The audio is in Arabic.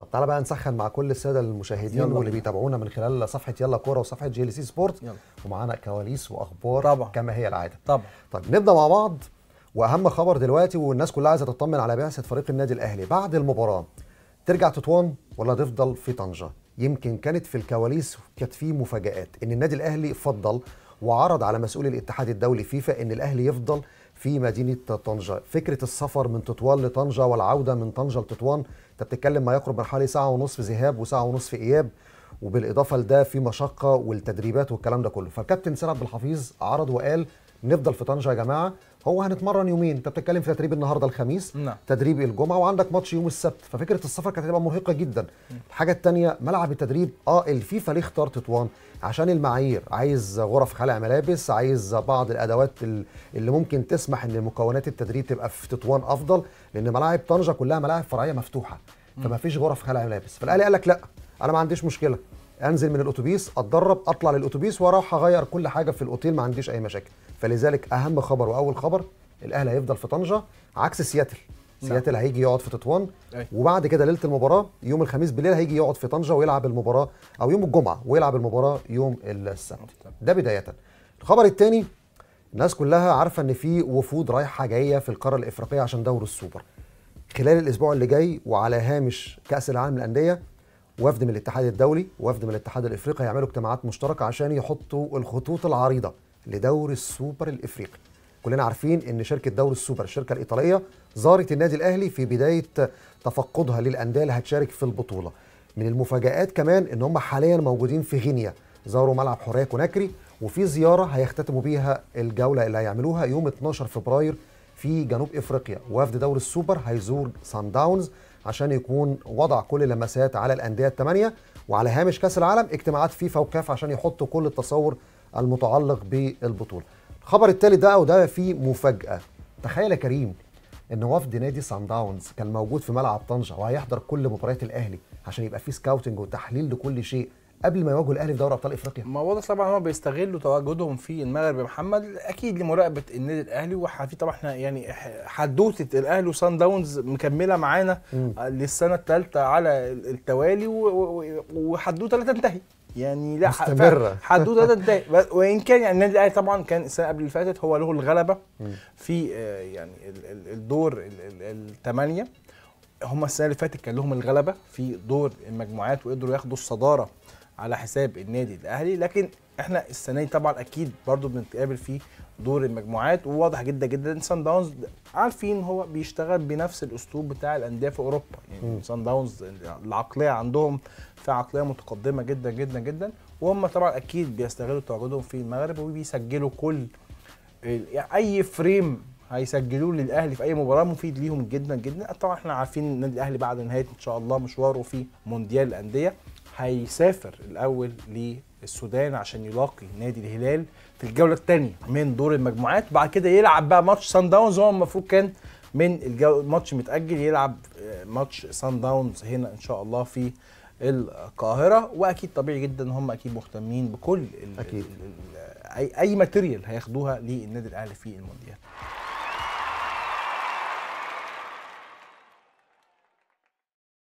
طب تعالى بقى نسخن مع كل الساده المشاهدين واللي بيتابعونا من خلال صفحه يلا كوره وصفحه جي ال سي سبورت يلا. ومعانا كواليس واخبار طبعا. كما هي العاده طبعا طب نبدا مع بعض واهم خبر دلوقتي والناس كلها عايزه تطمن على بعثه فريق النادي الاهلي بعد المباراه ترجع تطوان ولا تفضل في طنجه يمكن كانت في الكواليس كانت في مفاجات ان النادي الاهلي فضل وعرض على مسؤول الاتحاد الدولي فيفا ان الاهلي يفضل في مدينه طنجه فكره السفر من تطوان لطنجه والعوده من طنجه لتطوان انت بتتكلم ما يقرب من حوالي ساعه ونصف ذهاب وساعه ونصف اياب وبالاضافه لده في مشقه والتدريبات والكلام ده كله فالكابتن سيد عبد الحفيظ عرض وقال نفضل في طنجه يا جماعه هو هنتمرن يومين انت بتتكلم في تدريب النهارده الخميس نعم. تدريب الجمعه وعندك ماتش يوم السبت ففكره السفر كانت هتبقى مرهقه جدا الحاجه الثانيه ملعب التدريب اه الفيفا ليه اختار تطوان عشان المعايير عايز غرف خلع ملابس عايز بعض الادوات اللي ممكن تسمح ان مكونات التدريب تبقى في تطوان افضل لان ملاعب طنجه كلها ملاعب فرعيه مفتوحه فما فيش غرف خلع ملابس فالاهلي قال لك لا انا ما عنديش مشكله انزل من الاتوبيس اتدرب اطلع للاتوبيس واروح اغير كل حاجه في الاوتيل ما عنديش اي مشاكل فلذلك اهم خبر واول خبر الاهلي هيفضل في طنجه عكس سياتل نعم. سياتل نعم. هيجي يقعد في تطوان وبعد كده ليله المباراه يوم الخميس بالليل هيجي يقعد في طنجه ويلعب المباراه او يوم الجمعه ويلعب المباراه يوم السبت نعم. ده بدايه الخبر الثاني الناس كلها عارفه ان في وفود رايحه جايه في القاره الافريقيه عشان دور السوبر خلال الاسبوع اللي جاي وعلى هامش كاس العالم للانديه وفد من الاتحاد الدولي وفد من الاتحاد الافريقي هيعملوا اجتماعات مشتركه عشان يحطوا الخطوط العريضه لدوري السوبر الافريقي كلنا عارفين ان شركه دوري السوبر الشركه الايطاليه زارت النادي الاهلي في بدايه تفقدها للانديه اللي هتشارك في البطوله من المفاجات كمان ان هم حاليا موجودين في غينيا زاروا ملعب حريه كوناكري وفي زياره هيختتموا بيها الجوله اللي هيعملوها يوم 12 فبراير في جنوب افريقيا وفد دوري السوبر هيزور سان داونز عشان يكون وضع كل اللمسات على الانديه الثمانيه وعلى هامش كاس العالم اجتماعات فيفا وكاف عشان يحطوا كل التصور المتعلق بالبطوله. الخبر الثالث ده وده فيه مفاجاه. تخيل يا كريم ان وفد نادي سان داونز كان موجود في ملعب طنجه وهيحضر كل مباريات الاهلي عشان يبقى فيه سكاوتنج وتحليل لكل شيء قبل ما يواجهوا الاهلي في دوري ابطال افريقيا ما هو طبعا هم بيستغلوا تواجدهم في المغرب يا محمد اكيد لمراقبه النادي الاهلي وفي طبعا احنا يعني حدوته الاهلي وصن داونز مكمله معانا آه، للسنه الثالثه على التوالي وحدوته لا تنتهي يعني لا مستمرة حدوته تنتهي وان كان يعني النادي الاهلي طبعا كان السنه قبل اللي فاتت هو له الغلبه في آه، يعني الدور الثمانيه هم السنه اللي فاتت كان لهم الغلبه في دور المجموعات وقدروا ياخدوا الصداره على حساب النادي الاهلي لكن احنا السنه دي طبعا اكيد برضو بنتقابل في دور المجموعات وواضح جدا جدا ان سان داونز عارفين هو بيشتغل بنفس الاسلوب بتاع الانديه في اوروبا يعني سان داونز العقليه عندهم في عقليه متقدمه جدا جدا جدا وهم طبعا اكيد بيستغلوا تواجدهم في المغرب وبيسجلوا كل اي فريم هيسجلوه للاهلي في اي مباراه مفيد ليهم جدا جدا طبعا احنا عارفين النادي الاهلي بعد نهايه ان شاء الله مشواره في مونديال الانديه هيسافر الاول للسودان عشان يلاقي نادي الهلال في الجوله الثانيه من دور المجموعات بعد كده يلعب بقى ماتش سان داونز هو المفروض كان من الجو... الماتش متاجل يلعب آه، ماتش سان داونز هنا ان شاء الله في القاهره واكيد طبيعي جدا هم اكيد مهتمين بكل أكيد. اي اي ماتيريال هياخدوها للنادي الاهلي في المونديال